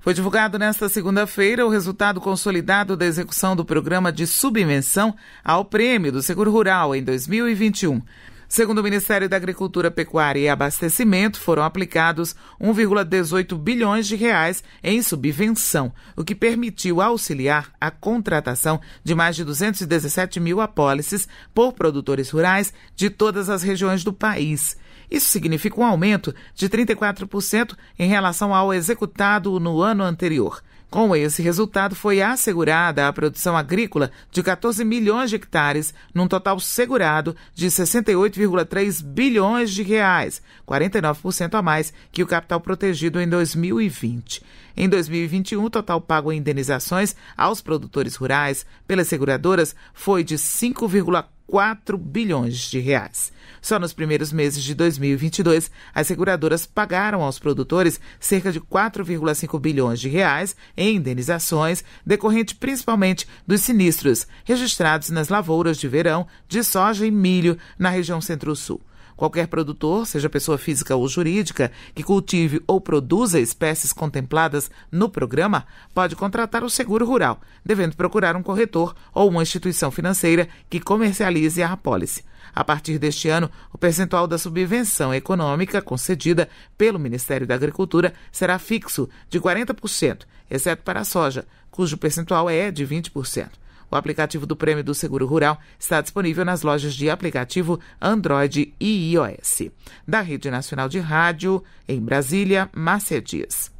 Foi divulgado nesta segunda-feira o resultado consolidado da execução do programa de subvenção ao prêmio do Seguro Rural em 2021. Segundo o Ministério da Agricultura, Pecuária e Abastecimento, foram aplicados 1,18 bilhões de reais em subvenção, o que permitiu auxiliar a contratação de mais de 217 mil apólices por produtores rurais de todas as regiões do país. Isso significa um aumento de 34% em relação ao executado no ano anterior. Com esse resultado, foi assegurada a produção agrícola de 14 milhões de hectares, num total segurado de 68,3 bilhões de reais, 49% a mais que o capital protegido em 2020. Em 2021, o total pago em indenizações aos produtores rurais pelas seguradoras foi de 5,4 4 bilhões de reais. Só nos primeiros meses de 2022, as seguradoras pagaram aos produtores cerca de 4,5 bilhões de reais em indenizações, decorrente principalmente dos sinistros registrados nas lavouras de verão de soja e milho na região Centro-Sul. Qualquer produtor, seja pessoa física ou jurídica, que cultive ou produza espécies contempladas no programa, pode contratar o seguro rural, devendo procurar um corretor ou uma instituição financeira que comercialize a apólice. A partir deste ano, o percentual da subvenção econômica concedida pelo Ministério da Agricultura será fixo de 40%, exceto para a soja, cujo percentual é de 20%. O aplicativo do Prêmio do Seguro Rural está disponível nas lojas de aplicativo Android e iOS. Da Rede Nacional de Rádio, em Brasília, Márcia Dias.